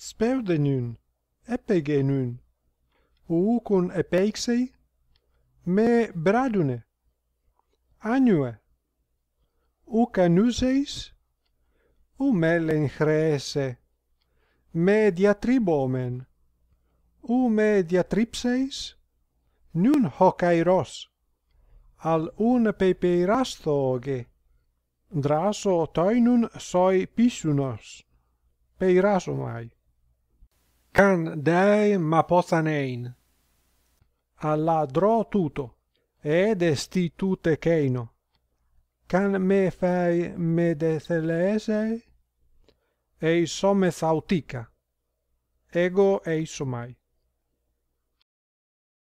sper de nun epge nun u kun me bradune anyu u kanu seis u mel inrese media tribomen u media tripseis nun hokairos al un pepeirasto ge draso tainun soi pisunos, peiraso Can dei maposanein. Alladrò tutto, e destitute cheino. Can me fei medeselesei? Ei somes autica. Ego eisomai.